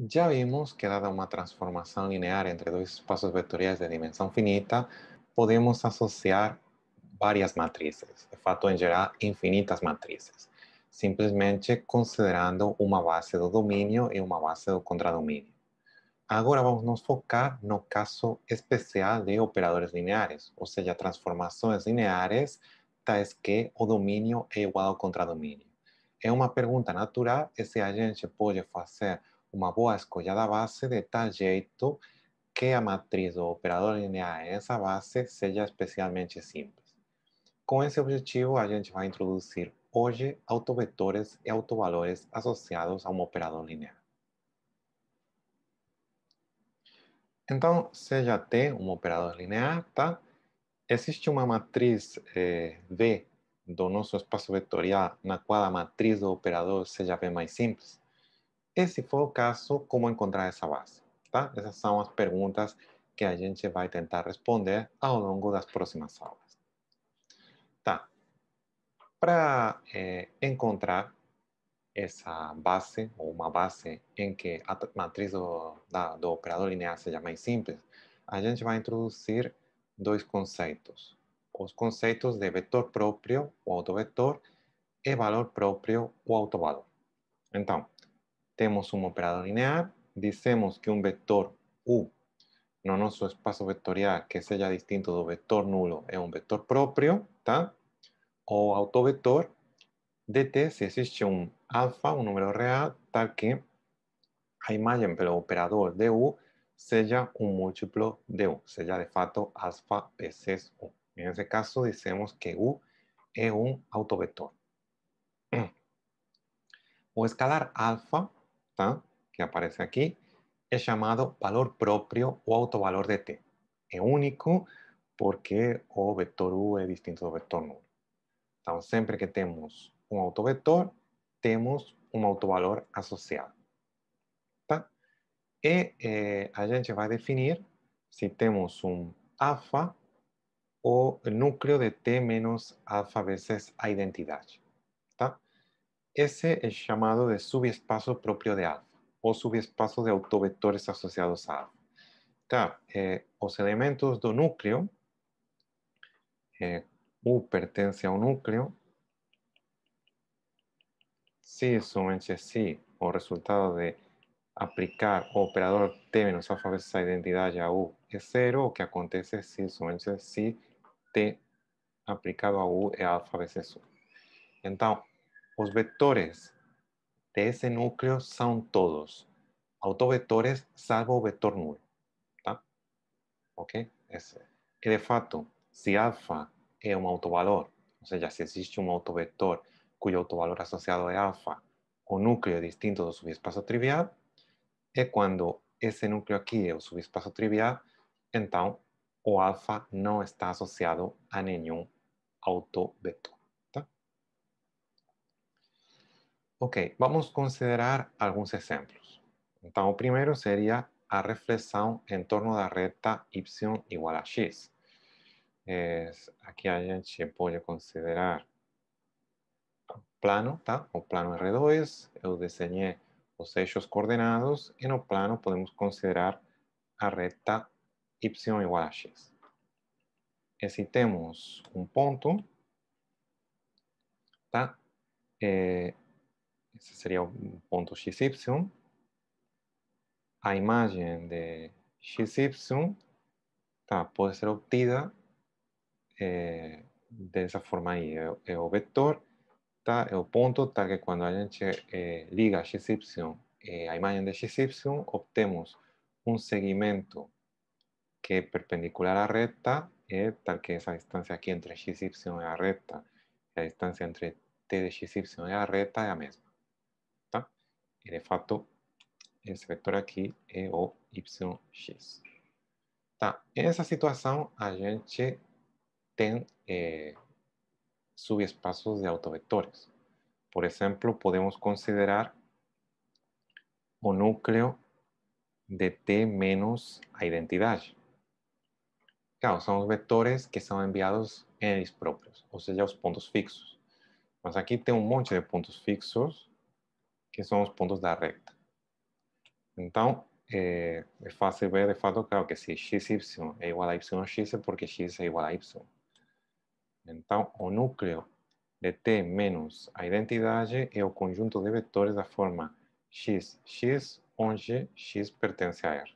Ya vimos que dada una transformación lineal entre dos espacios vectoriales de dimensión finita, podemos asociar varias matrices, de facto en general infinitas matrices, simplemente considerando una base de dominio y una base de contradominio. Ahora vamos a nos focar el caso especial de operadores lineales, o sea, transformaciones lineales tales que o dominio es igual al contradominio. Es una pregunta natural e se puede gente uma boa escolha da base de tal jeito que a matriz do operador linear nessa base seja especialmente simples. Com esse objetivo, a gente vai introduzir hoje autovetores e autovalores associados a um operador linear. Então, seja T um operador linear, tá? Existe uma matriz eh, V do nosso espaço vetorial na qual a matriz do operador seja V mais simples. E se for o caso, como encontrar essa base? Tá? Essas são as perguntas que a gente vai tentar responder ao longo das próximas aulas. Tá. Para é, encontrar essa base, ou uma base em que a matriz do, da, do operador linear seja mais simples, a gente vai introduzir dois conceitos. Os conceitos de vetor próprio, ou autovetor, e valor próprio, ou autovalor. Então, tenemos un operador lineal, decimos que un vector U no su espacio vectorial que sea distinto del vector nulo es un vector propio, o o De dt si existe un alfa, un número real, tal que la imagen pero operador de U sea un múltiplo de U, sea de fato alfa veces U. En ese caso, decimos que U es un autovector. O escalar alfa que aparece aquí, es llamado valor propio o autovalor de t. Es único porque o vector u es distinto de vector nulo. Entonces siempre que tenemos un autovector tenemos un autovalor asociado. Y a gente a definir si tenemos un alfa el núcleo de T menos alfa veces a identidad. Ese es llamado de subespacio propio de alfa o subespacio de autovectores asociados a alfa. Los eh, elementos del núcleo, eh, U a un núcleo, si somente si o resultado de aplicar operador T menos alfa veces la identidad ya U es cero, o que acontece si somente si T aplicado a U es alfa veces U. Entonces. Los vectores de ese núcleo son todos autovectores, salvo vector nulo. ¿Está? Ok? Ese. que de facto, si alfa es un autovalor, o sea, si existe un autovector cuyo autovalor asociado es alfa, o núcleo distinto del subespacio trivial, es cuando ese núcleo aquí es el subespacio trivial, entonces o alfa no está asociado a ningún autovector. Ok, vamos a considerar algunos ejemplos. Entonces, el primero sería a reflexión en torno la recta y igual a x. Aquí aquí a gente puede considerar plano, tá? O plano R2, Yo diseñé los eixos coordenados en el plano podemos considerar la recta y igual a x. Y un punto, un tá? Eh, sería sería o punto XY, a imagen de XY puede ser obtida eh, de esa forma ahí, el eh, eh, vector, o el punto tal que cuando alguien gente liga XY é, a imagen de XY, obtemos un segmento que es perpendicular a la recta, tal que esa distancia aquí entre XY y la recta, la distancia entre T de XY y la recta es la misma y de hecho, este vector aquí es o yx. En esa situación, a gente tiene eh, de autovectores. Por ejemplo, podemos considerar un núcleo de T menos la identidad. Claro, son vectores que son enviados en ellos propios, o sea, los puntos fixos. Mas aquí tengo un monte de puntos fixos que são os pontos da reta. Então, é, eh, é fácil ver de fato claro, que se xy é igual a yx porque x é igual a y. Então, o núcleo de T menos a identidade é o conjunto de vetores da forma x, x, onde x pertence a R.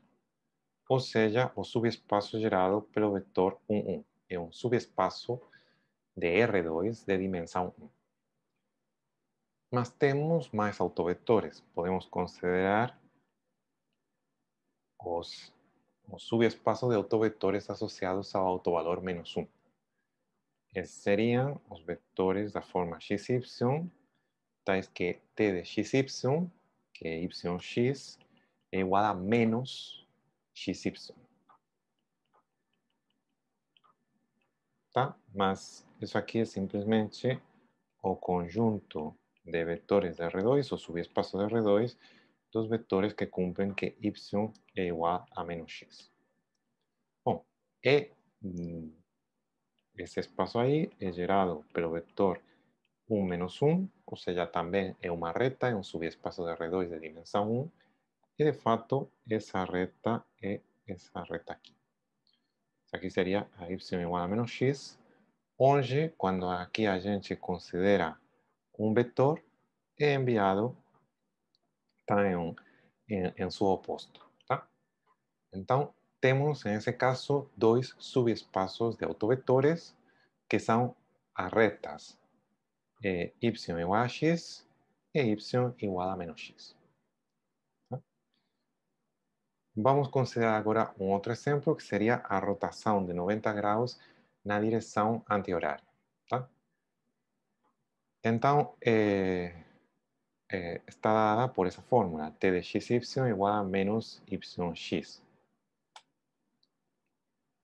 Ou seja, o subespaço gerado pelo vetor 1, 1. É um subespaço de R2 de dimensão 1 mas temos mais autovectores. Podemos considerar os, os subespaços de autovectores associados ao autovalor menos 1. Esses seriam os vetores da forma xy, tais que t de xy, que é yx, é igual a menos xy. Tá? Mas isso aqui é simplesmente o conjunto de vectores de R2 o subespacio de R2, dos vectores que cumplen que y es igual a menos x. Bom, e mm, espacio ahí es generado por pelo vector 1 menos 1, sea, ya también es una reta, es un subespacio de R2 de dimensión 1, y de facto, esa recta es esa recta aquí. Aquí sería a y igual a menos x, donde cuando aquí a gente considera un vector enviado también en, su opuesto. Entonces tenemos en ese caso, dos subespacios de autovectores que son a rectas eh, y igual a x e y igual a menos x. Vamos a considerar ahora un otro ejemplo que sería a rotación de 90 grados en la dirección entonces, eh, eh, está dada por esa fórmula, t de xy igual a menos yx.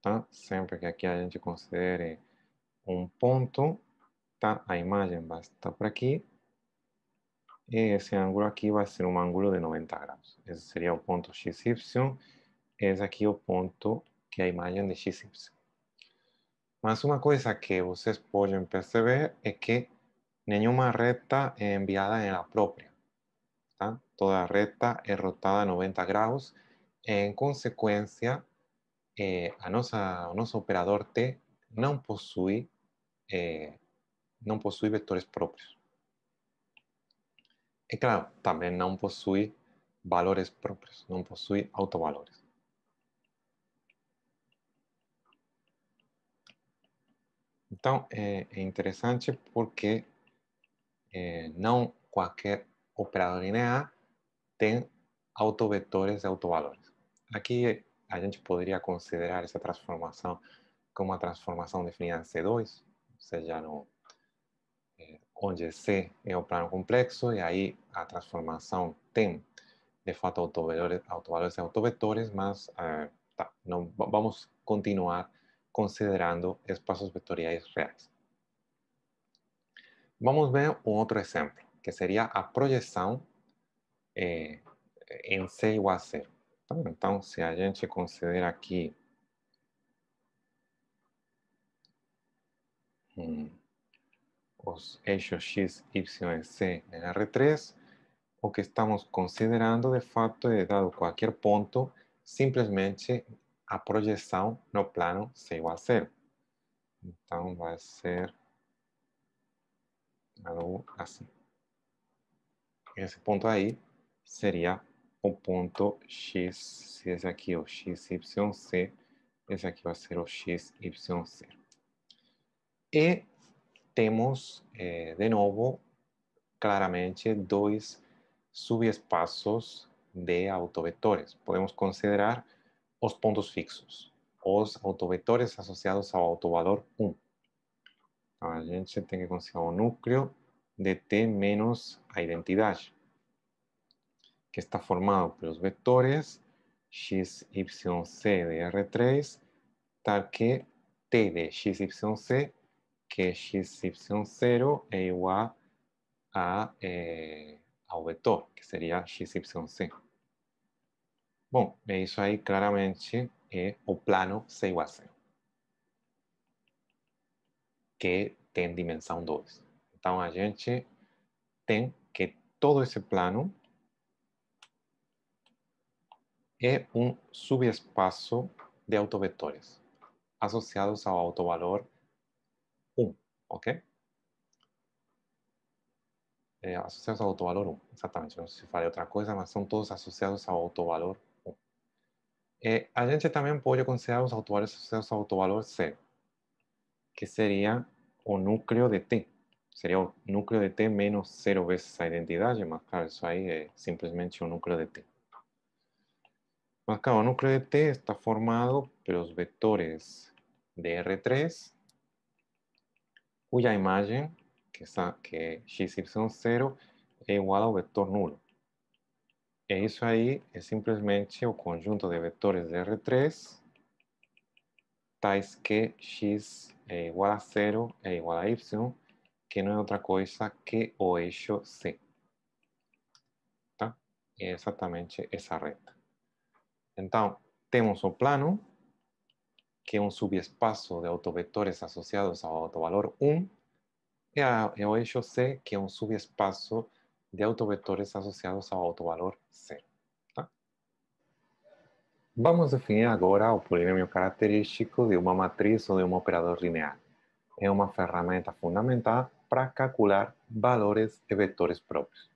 Tá? Sempre que aquí a gente considere un punto, tá? imagen va a estar por aqui. E ángulo ângulo va a ser un ângulo de 90 grados. Ese sería el punto xy. Esse aqui é o ponto que é a imagem de xy. Mas uma coisa que ustedes pueden perceber es que ninguna recta enviada en la propia. Toda recta es rotada 90 grados, En consecuencia eh, a operador T no posee eh, propios. vectores propios. claro, también no posee valores propios, no posee autovalores. Entonces, eh, es interesante porque eh, no cualquier operador lineal tiene autovectores y autovalores. Aquí a gente podría considerar esa transformación como una transformación definida en C2, o sea, no, eh, C es el plano complejo y ahí la transformación tiene de fato, autovalores, autovalores e autovectores, más eh, vamos a continuar considerando espacios vectoriales reales. Vamos a ver otro ejemplo, que sería a proyección eh, en C igual a 0. Entonces, si a gente considera aquí los mm, os X, Y y Z R3, o que estamos considerando de facto de dado cualquier punto, simplemente a proyección no plano C igual a Entonces, va a ser então assim. Esse ponto aí seria o ponto x, esse aqui é o x, y, c, esse aqui vai ser o x, y, c. E temos, eh, de novo, claramente dois subespaços de autovetores. Podemos considerar os pontos fixos, os autovetores associados ao autovalor 1. a gente tem que considerar o núcleo de T menos a identidad, que está formado por vetores x, y, c de R3, tal que T de x, y, c, que x, y, 0 é e igual a, vector, eh, vector que sería x, y, c. Bom, isso aí claramente é eh, o plano C igual a 0 que tem dimensión 2. Então, a gente tem que todo ese plano es un subespacio de autovectores asociados ao autovalor 1, ok? Eh, asociados associados ao autovalor 1, exatamente. No sé si falei otra cosa, mas son todos asociados ao autovalor 1. É, eh, a gente também pode considerar os autovalores asociados ao autovalor 0 que sería o núcleo de T. Sería un núcleo de T menos 0 veces la identidad más claro, eso ahí eh, simplemente un núcleo de T. Más claro, núcleo de T está formado por los vectores de R3, cuya imagen, que, que XY0, es igual al vector nulo. E eso ahí es simplemente el conjunto de vectores de R3 tais que x es eh, igual a 0 eh, igual a y, que no es otra cosa que o eixo C. Tá? É exatamente essa reta. Então, temos plano, que es un subespacio de autovectores asociados a autovalor 1, y o eixo C, que es un subespacio de autovectores asociados a autovalor 0. Vamos a definir ahora o polinomio característico de una matriz o de un um operador lineal. Es una herramienta fundamental para calcular valores e vectores propios.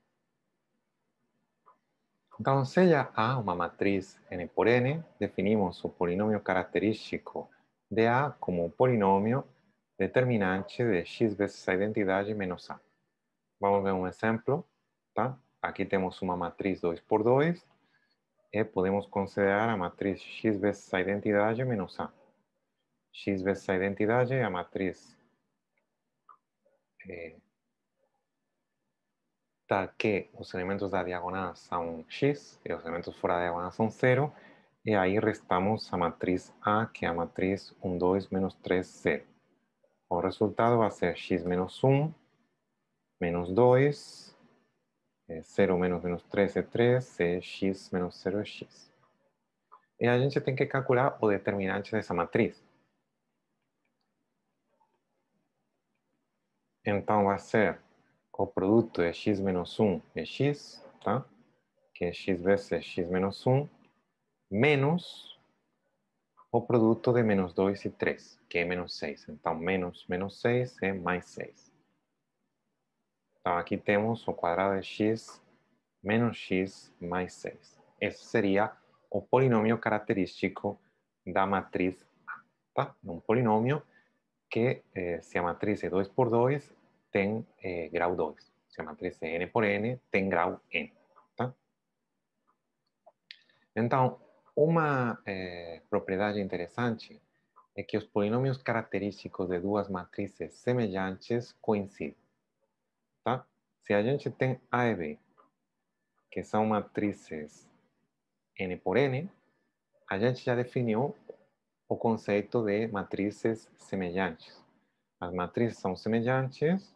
Então, A una matriz n por n, definimos o polinomio característico de A como um polinomio determinante de x veces a identidade menos A. Vamos ver un um ejemplo. Aquí tenemos una matriz 2 por 2, eh, podemos considerar a matriz X veces a identidade menos A. X veces a identidad, y a matriz tal eh, que los elementos de la diagonal son X y los elementos de la diagonal son zero, y ahí restamos a matriz A, que es a matriz 1, 2, menos 3, 0. O resultado va a ser X menos 1, menos 2, é, 0 menos menos 3 é 3, é x menos 0 é x. E a gente tem que calcular o determinante dessa matriz. Então, vai ser o produto de é x menos 1 é x, tá? que é x vezes x menos 1, menos o produto de menos 2 e 3, que é menos 6. Então, menos menos 6 é mais 6. Então, aqui temos o quadrado de x menos x mais 6. Esse seria o polinômio característico da matriz A. Tá? É um polinômio que, eh, se a matriz é 2 por 2, tem eh, grau 2. Se a matriz é n por n, tem grau n. Tá? Então, uma eh, propriedade interessante é que os polinômios característicos de duas matrizes semelhantes coincidem. Se a gente tem A e B, que são matrizes N por N, a gente já definiu o conceito de matrizes semelhantes. As matrizes são semelhantes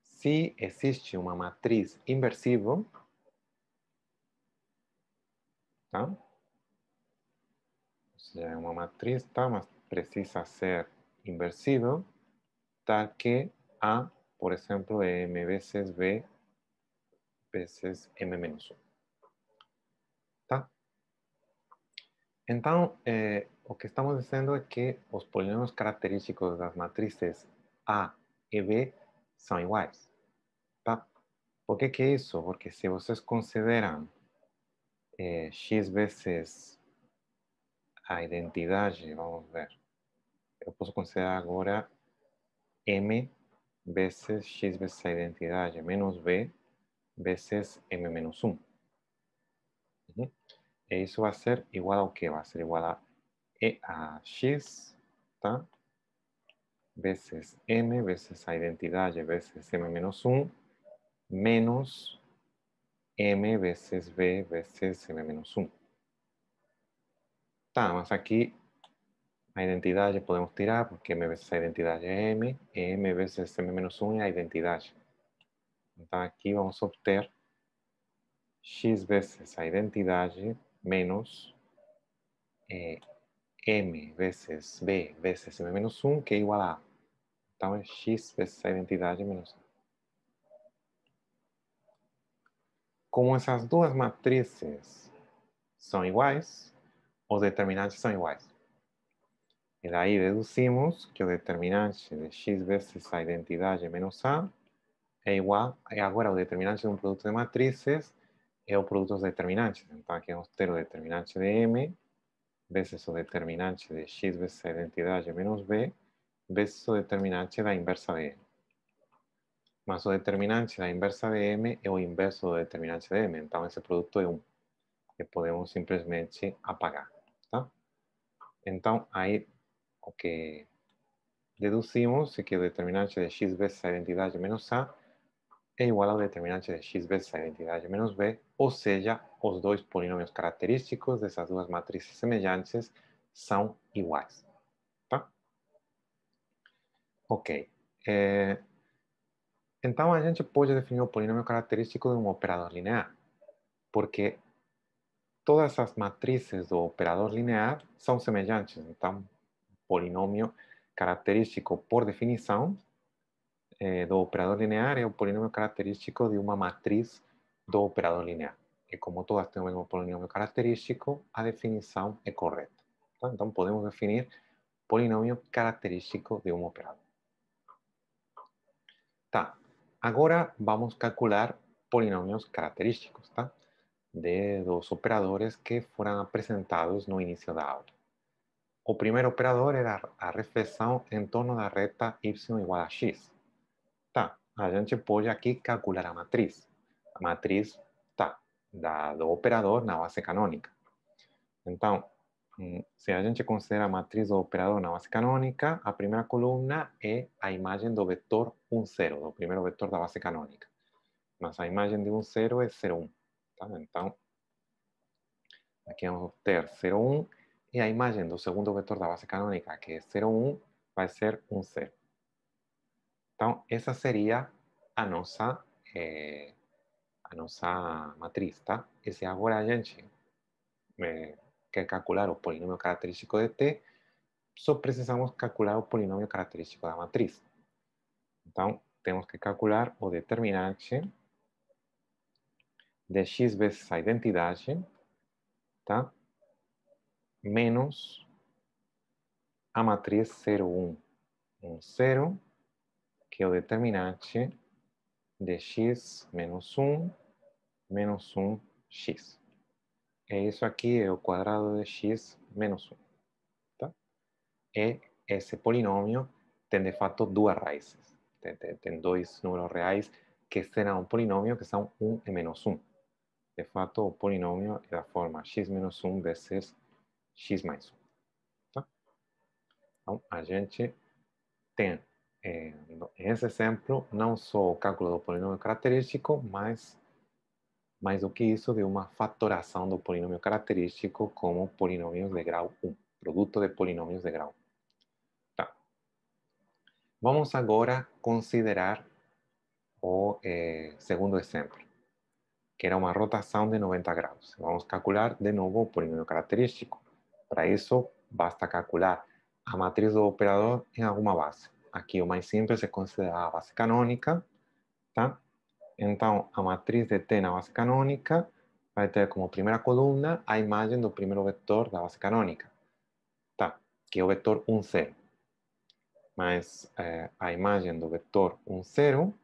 se existe uma matriz inversível, tá? Ou seja, uma matriz tá, mas precisa ser inversível, tal que A, por ejemplo, m veces B veces m menos 1. Tá? Então, eh, o que estamos dizendo é que os polinomios característicos das matrizes A e B são iguais. Tá? Por que, que isso? Porque se vocês consideram eh, x vezes a identidade, vamos ver, eu posso considerar agora m veces x veces la identidad y menos b veces m menos 1. Uh eso va a ser igual a Va a ser igual a, e a x, tá? Vezes m, la identidad y veces m menos 1, menos m veces b, veces m menos 1. Tá, más aquí a identidad podemos tirar porque m veces a identidad es m, m veces este m menos 1 es a identidad. Entonces aquí vamos obtener x veces a identidad menos eh, m veces b veces m menos 1 que es igual a a. x veces a identidad menos a. Como esas dos matrices son iguales, o determinantes son iguales. Y de ahí deducimos que el determinante de x veces la identidad de menos a es igual, Ahora, el o determinante de un producto de matrices es el producto de determinantes. Entonces, aquí vamos tener determinante de m veces el determinante de x veces la identidad de menos b veces el determinante de la inversa de m. más el determinante de la inversa de m es o inverso del determinante de m, Entonces, ese producto es 1, que podemos simplemente apagar. Tá? Entonces ahí o que deducimos que el determinante de x veces identidad identidade menos a es igual al determinante de x veces identidad menos b, o sea, los dos polinomios característicos de esas dos matrices son son iguales. Ok. Eh, Entonces a gente puede definir o polinomio característico de un operador lineal, porque todas las matrices do operador linear son semejantes polinomio característico por definición eh, operador linear es o polinomio característico de una matriz do operador linear. Y como todas têm o mesmo polinomio característico, a definición es correcta. Entonces podemos definir polinomio característico de un operador. Ahora Agora vamos calcular polinomios característicos de dos operadores que foram apresentados no início da aula. O primeiro operador era a reflexão em torno da reta y igual a x. Tá, a gente pode aqui calcular a matriz. A matriz tá, da, do operador na base canônica. Então, hum, se a gente considera a matriz do operador na base canônica, a primeira coluna é a imagem do vetor 1, 0, do primeiro vetor da base canônica. Mas a imagem de 1, 0 é 0, 1. Tá? Então, aqui vamos ter 0, 1 Y la imagen del segundo vector de base canónica, que es 0, 1, a ser un 0. Entonces, esa sería a matriz, Y si ahora ya gente calcular el polinomio característico de T, solo precisamos calcular el polinomio característico de la matriz. Entonces, tenemos que calcular o determinante de x veces la identidad, está menos a matriz 0, 1. 1, 0, que es el determinante de x menos 1, menos 1, x. eso aquí aquí el cuadrado de x menos 1. Y E polinomio tiene de hecho dos raíces, tiene dos números reales que serán este un polinomio que son 1 y menos 1. De hecho, el polinomio es la forma x menos 1 1. x mais 1. Tá? Então, a gente tem, é, nesse exemplo, não só o cálculo do polinômio característico, mas mais do que isso, de uma fatoração do polinômio característico como polinômios de grau 1, produto de polinômios de grau 1. Tá. Vamos agora considerar o é, segundo exemplo, que era uma rotação de 90 graus. Vamos calcular de novo o polinômio característico. Para eso, basta calcular a matriz do operador en alguna base. Aquí o más simples se considera a base canónica. tá? Então, a matriz de T na base va a tener como primeira coluna a imagem do primeiro vetor la base canónica, tá? Que é o vetor 1, um 0. Mas la a imagem vector vetor 1, um 0,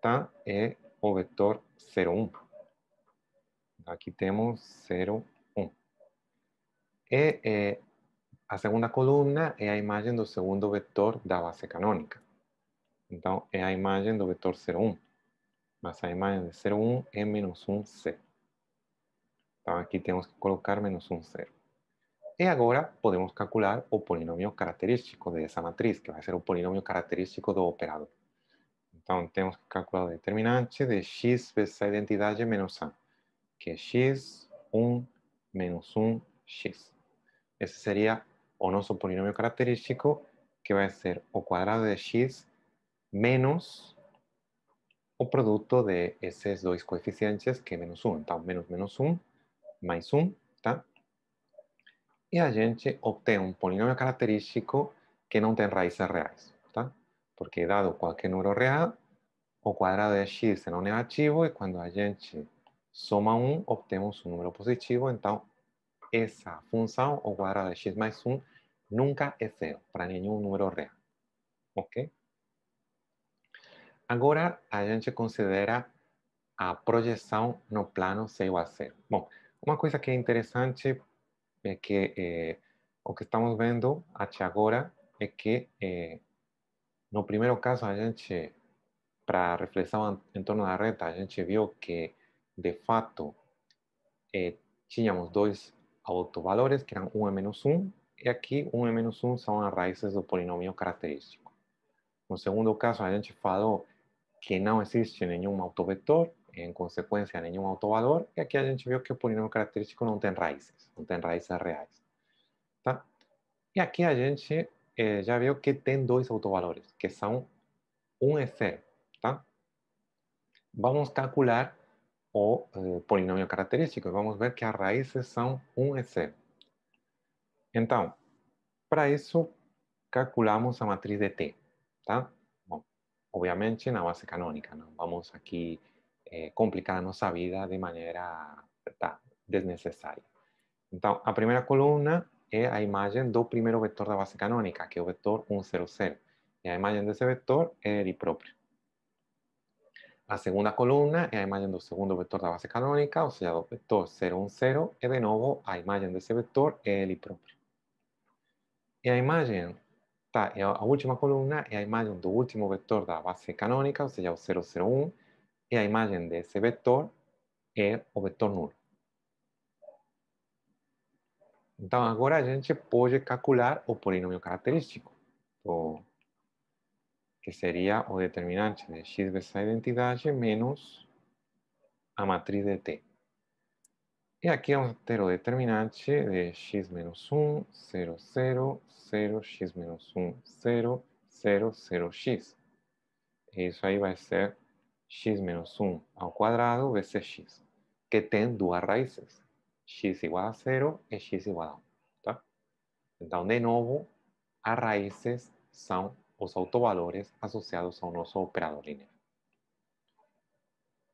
tá? É o 0, 1. Aquí tenemos 0, E eh, a segunda coluna é a imagem do segundo vetor da base canônica. Então, é a imagem do vetor 01. Mas a imagem de 01 é menos 1C. Então, aqui temos que colocar menos 1, 0. E agora podemos calcular o polinômio característico dessa matriz, que vai ser o polinômio característico do operador. Então, temos que calcular o determinante de x vezes a identidade menos a, que é x, 1, menos 1, x. Ese sería o no su polinomio característico, que va a ser o cuadrado de x menos o producto de esos dos coeficientes que menos 1. entonces, menos menos 1, más 1, ¿está? Y a gente obtiene un polinomio característico que no tiene raíces reales, ¿está? Porque dado cualquier número real, o cuadrado de x será negativo y cuando a gente soma 1, obtenemos un número positivo, entonces essa função, o quadrado de x mais 1, nunca é zero, para nenhum número real. Ok? Agora, a gente considera a projeção no plano C igual a zero. Bom, uma coisa que é interessante é que é, eh, o que estamos vendo até agora é que, é, no primeiro caso, a gente, para a reflexão em torno da reta, a gente viu que, de fato, é, eh, tínhamos dois autovalores, que eran 1-1, menos y aquí 1-1 menos son las raíces del polinomio característico. No segundo caso, a gente falou que no existe ningún autovector, en consecuencia, ningún autovalor, y aquí a gente que el polinomio característico no tiene raíces, no tiene raíces reales. Y aquí aqui a gente eh, viu que tiene dos autovalores, que son 1 e 0. Vamos Vamos calcular ou eh, polinômio característico. Vamos ver que as raízes são 1 e 0. Então, para isso, calculamos a matriz de T, tá? Bom, obviamente na base canônica, não vamos aqui eh, complicar a nossa vida de maneira tá, desnecessária. Então, a primeira coluna é a imagem do primeiro vetor da base canônica, que é o vetor 1, 0, 0. E a imagem desse vetor é ele próprio. La segunda columna es la imagen del segundo vector de la base canónica, o sea, el vector 0, 1, 0, y de nuevo a imagen de ese vector ele próprio. propio y imagen tá, la última columna es la imagen del último vector de la base canónica, o sea, el 0, 0, 1, la imagen de ese vector es o vector nulo. Entonces, ahora a gente puede calcular el polinomio característico que seria o determinante de x vezes a identidade menos a matriz de t. E aqui vamos ter o determinante de x menos 1, 0, 0, 0, x menos 1, 0, 0, 0, x. E isso aí vai ser x menos 1 ao quadrado vezes x, que tem duas raízes, x igual a 0 e x igual a 1. Tá? Então, de novo, as raízes são los autovalores asociados a oso operador lineal.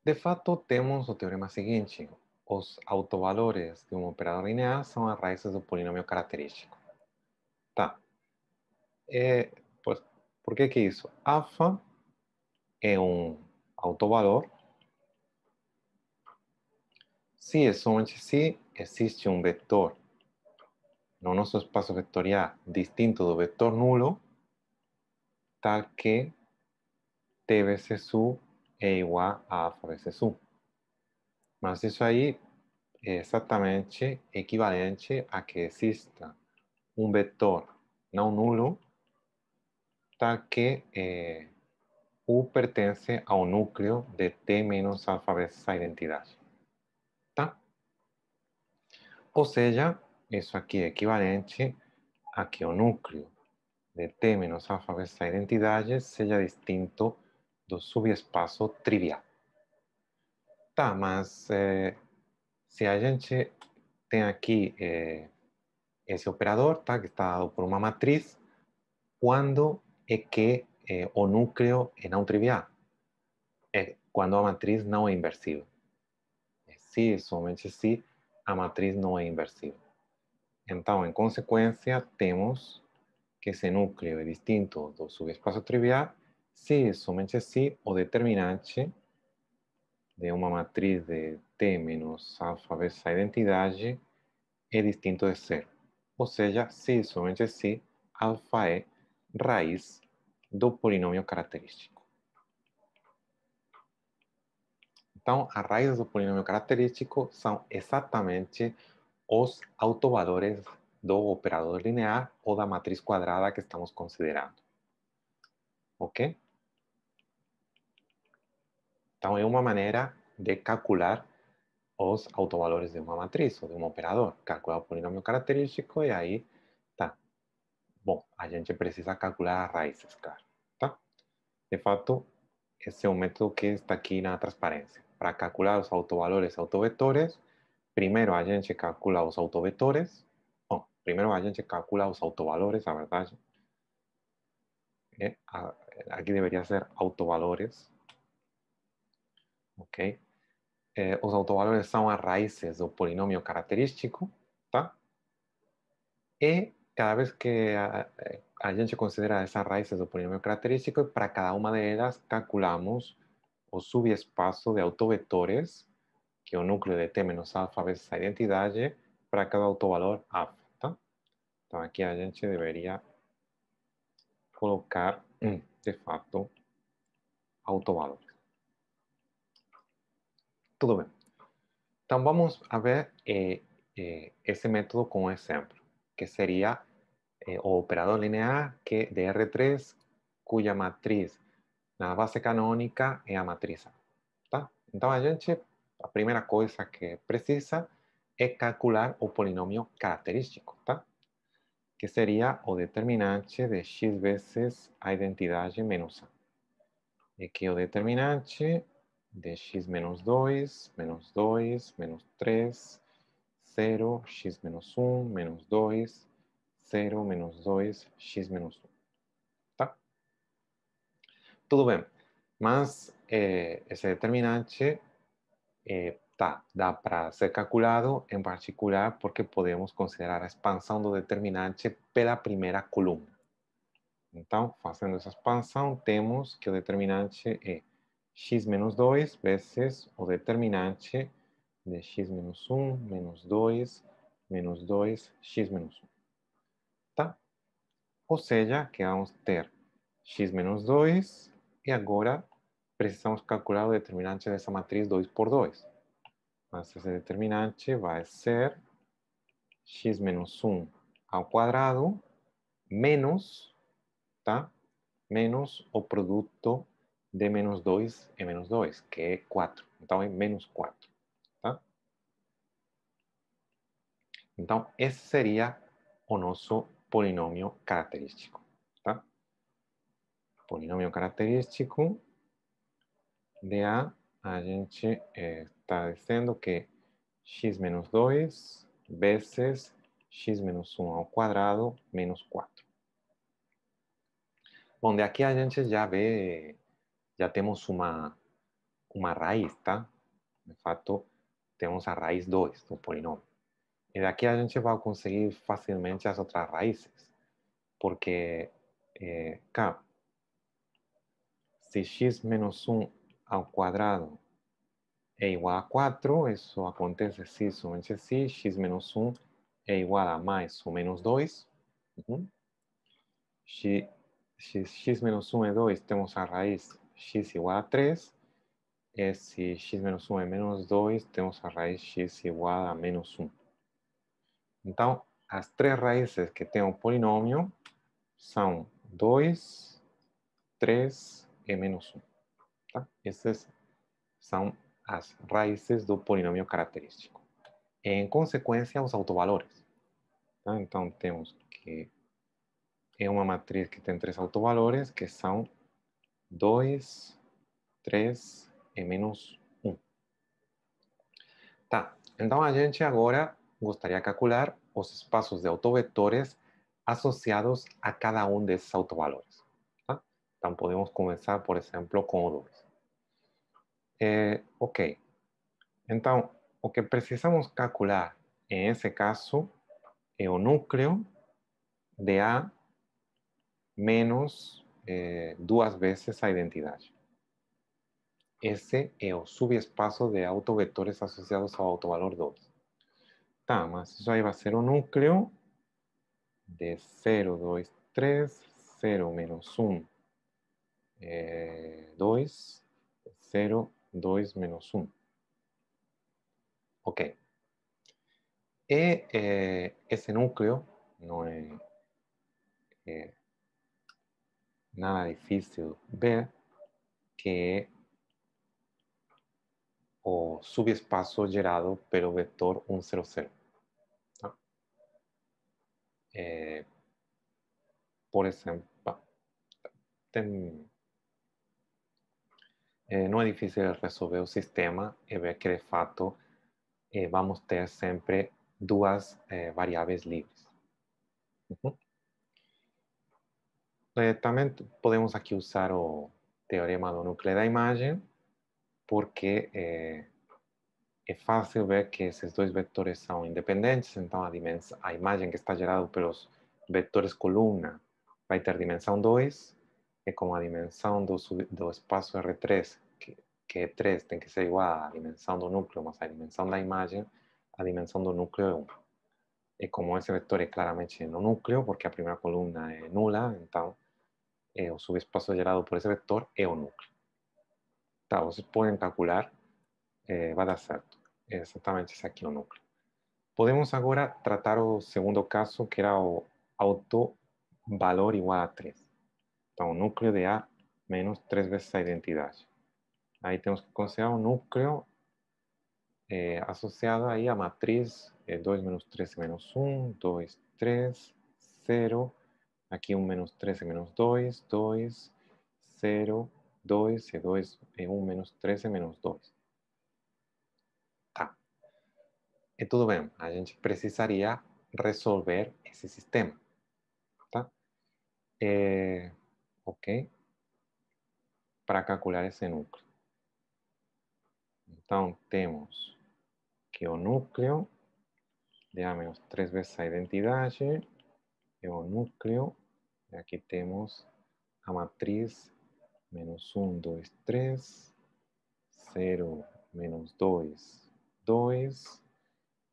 De fato, tenemos el teorema siguiente. Los autovalores de un operador lineal son las raíces del polinomio característico. Eh, pues, por, qué que que eso? Alfa es un autovalor Si es un si existe un vector en nuestro espacio vectorial distinto del vector nulo tal que T veces u es igual a alfa veces U. Más eso ahí exactamente exactamente equivalente a que exista un vector no nulo, tal que eh, U a un núcleo de T menos alfa veces a identidad. O sea, eso aquí es equivalente a que un núcleo de t menos alfa esta identidad identidad sea distinto do subespacio trivial. Tá, mas eh, si si a gente tem aqui eh, operador, tá, que está dado por una matriz, ¿cuándo es que eh, o núcleo es no trivial? Es eh, cuando la matriz no es inversiva eh, Sí, solamente somente sí a matriz no es inversiva. Entonces, en consecuencia, tenemos que ese núcleo é distinto do subespaço trivial se somente se o determinante de uma matriz de T menos alfa vezes a identidade é distinto de zero. Ou seja, se somente se alfa é raiz do polinômio característico. Então, as raízes do polinômio característico são exatamente os autovalores do operador lineal o da matriz cuadrada que estamos considerando. ¿Ok? Então, é una manera de calcular ...los autovalores de una matriz o de un operador. Calcular o polinômio característico y ahí está. Bueno, a gente precisa calcular as raízes, claro, De fato, esse é un método que está aquí en la transparencia. Para calcular los autovalores autovetores, primero a gente calcula los autovetores, Primero a gente calcula los autovalores, la verdad. ¿eh? Aquí debería ser autovalores. Ok? Eh, los autovalores son las raíces del polinomio característico, tá? Y cada vez que eh, a, gente considera esas raíces del polinomio característico, para cada una de ellas calculamos o subespacio de autovectores, que es o núcleo de T menos alfa veces la identidad, para cada autovalor alfa. Aquí a gente debería colocar mm, de facto autovalores. Todo bien. Entonces vamos a ver eh, eh, ese método como ejemplo que sería eh, operador lineal que de R3 cuya matriz la base canónica es la matriz A. Entonces Então a gente, que precisa es calcular o polinomio característico, que seria o determinante de x vezes a identidade menos a. E que o determinante de x menos 2, menos 2, menos 3, 0, x menos 1, menos 2, 0, menos 2, x menos 1. Tá? Tudo bem, mas é, eh, esse determinante é, tá, dá para ser calculado, em particular porque podemos considerar a expansão do determinante pela primeira coluna. Então, fazendo essa expansão, temos que o determinante é x menos 2 vezes o determinante de x menos 1, menos 2, menos 2, x menos 1. Tá? Ou seja, que vamos ter x menos 2 e agora precisamos calcular o determinante dessa matriz 2 por 2. Entonces el determinante vai ser x menos 1 ao quadrado menos, tá? Menos o produto de menos 2 e menos 2, que é 4. Então é menos 4, tá? Então esse seria o nosso polinômio característico, tá? Polinômio característico de A, a gente eh, é, está diciendo que x menos 2 veces x menos 1 al cuadrado menos 4. Bueno, de aquí a gente ya ve, ya tenemos una, una raíz, ¿está? De fato, tenemos la raíz 2 del polinomio. Y de aquí a gente va a conseguir fácilmente las otras raíces, porque eh, acá, si x menos 1 al cuadrado... é igual a 4, isso acontece se somente se x menos 1 é igual a mais ou menos 2. Uhum. X, x, x menos 1 é 2, temos a raiz x igual a 3. E se x menos 1 é menos 2, temos a raiz x igual a menos 1. Então, as três raízes que tem o um polinômio são 2, 3 e menos 1. Tá? Esses são as raízes do polinômio característico. Em consequência, os autovalores. Então, temos que é uma matriz que tem três autovalores, que são 2, 3 e menos 1. Tá, então a gente agora gostaria de calcular os espaços de autovetores associados a cada um desses autovalores. Tá? Então podemos começar, por exemplo, com o 2. Eh, ok. entonces lo que precisamos calcular, en ese caso, es el núcleo de A menos eh, dos veces veces identidad. Ese es el subespacio de autovectores asociados al autovalor 2. Tá, eso ahí va a ser o núcleo de 0, 2, 3, 0, menos 1, 2, 0, 2 menos 1. Ok. E, eh, ese núcleo no es eh, nada difícil ver que o subespacio gerado el vector 1, 0, 0. ¿no? Eh, por ejemplo, eh, não é difícil resolver o sistema e ver que, de fato, eh, vamos ter sempre duas eh, variáveis livres. Uhum. Eh, também podemos aqui usar o teorema do núcleo da imagem, porque é fácil ver que esses dois vetores são independentes, então a, dimensão, a imagem que está gerada pelos vetores coluna vai ter dimensão 2, Es como a dimensión del espacio R3, que, que 3, e tiene que ser igual a la dimensión del núcleo más a de la imagen, a dimensión del núcleo es 1. Y como ese vector es claramente no núcleo, porque a primera columna es nula, entonces el eh, subespacio generado por ese vector es un núcleo. Entonces, pueden calcular, eh, va a dar cierto. Exactamente, es aquí núcleo. Podemos ahora tratar el segundo caso, que era auto autovalor igual a 3. Então, núcleo de A menos 3 veces la identidad. Ahí tenemos que considerar un núcleo eh, asociado associado a matriz 2 eh, menos 13 menos 1, 2, 3, 0. aquí 1 menos 13 menos 2, 2, 0, 2 2 1 menos 13 menos 2. Tá. E tudo bem, a gente precisaria resolver ese sistema. Tá? Eh, ¿ok? Para calcular ese núcleo. Entonces, tenemos que el núcleo de A menos 3 veces la identidad, el núcleo, y aquí tenemos a matriz menos 1, 2, 3, 0, menos 2, 2,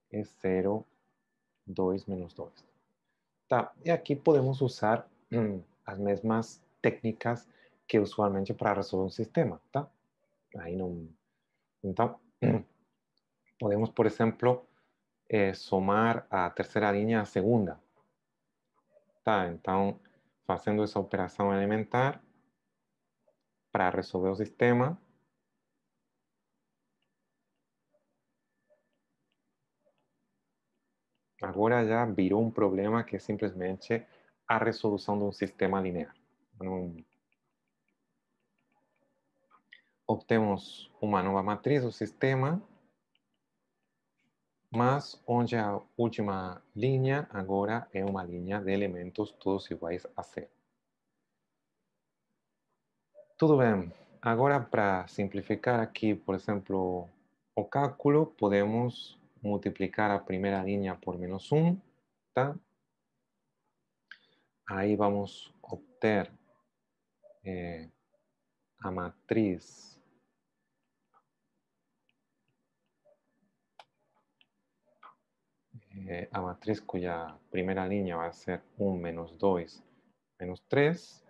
y 0, 2, menos 2. Y aquí podemos usar las mismas técnicas que usualmente para resolver un sistema, tá? podemos, por ejemplo eh, somar a tercera línea a segunda, tá? Então, fazendo essa operação elementar para resolver un sistema, ahora ya viró un problema que es simplemente a resolución de un sistema lineal Obtenemos obtemos nueva matriz o sistema, más donde la última línea ahora es una línea de elementos todos iguales a cero. todo bien, ahora para simplificar aquí por ejemplo o cálculo, podemos multiplicar a primera línea por menos 1, um, ahí vamos a obtener eh, a matriz. Eh, a matriz cuya primera línea va a ser 1 menos 2 menos 3,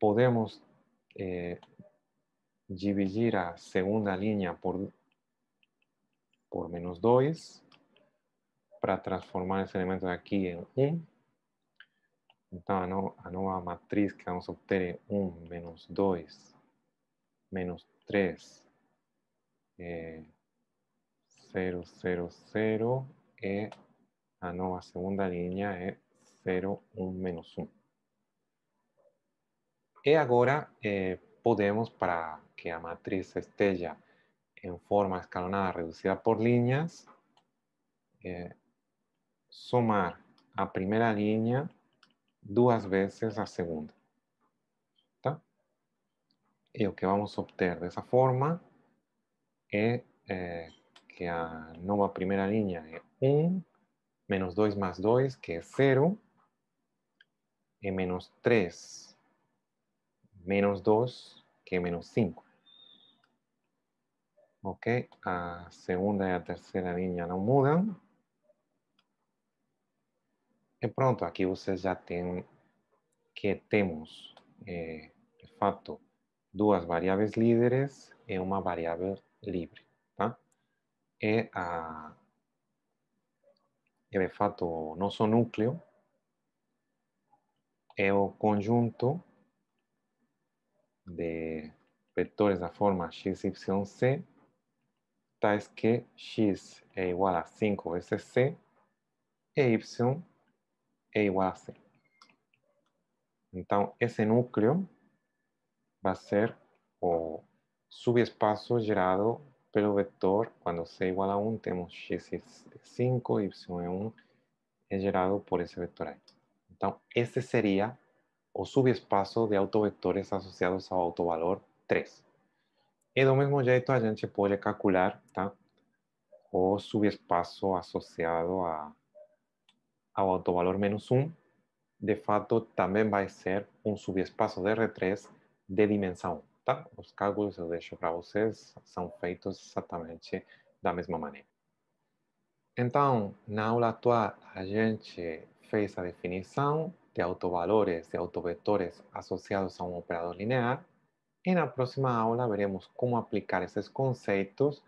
podemos eh, dividir a segunda línea por, por menos 2 para transformar ese elemento de aquí en 1 entonces a, nueva matriz que vamos a obtener 1 menos 2 menos 3. 0, 0, 0 Y a nueva segunda línea es 0, 1, menos 1. Y ahora podemos, para que la matriz ya en forma escalonada reducida por líneas, eh, sumar a primera línea duas veces a segunda. ¿Está? Y lo que vamos a obtener de esa forma es é eh, que a nueva primera línea é 1, menos 2 más 2, que es 0, Y menos 3, menos 2, que es menos 5. Ok? A segunda y a tercera línea no mudam. E é, pronto, aqui você já tem que temos, é, de fato, duas variáveis líderes e uma variável livre, tá? E, é a, e é, de fato, o nosso núcleo é o conjunto de vetores da forma x, y, c, tais que x é igual a 5 vezes c e y e igual a C. Entonces, ese núcleo va a ser o generado por el vector cuando C igual a 1, tenemos X es 5, Y es 1, es generado por ese vector ahí. Entonces, ese sería o subespacio de autovectores asociados a autovalor 3. Y do mismo jeito, a se puede calcular tá, o subespacio asociado a ao autovalor menos 1, de fato também vai ser um subespaço de R3 de dimensão 1. Tá? Os cálculos eu deixo para vocês, são feitos exatamente da mesma maneira. Então, na aula atual, a gente fez a definição de autovalores e autovetores associados a um operador linear. E na próxima aula, veremos como aplicar esses conceitos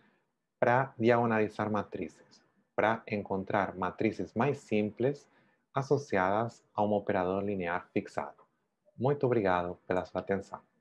para diagonalizar matrizes para encontrar matrizes mais simples associadas a um operador linear fixado. Muito obrigado pela sua atenção.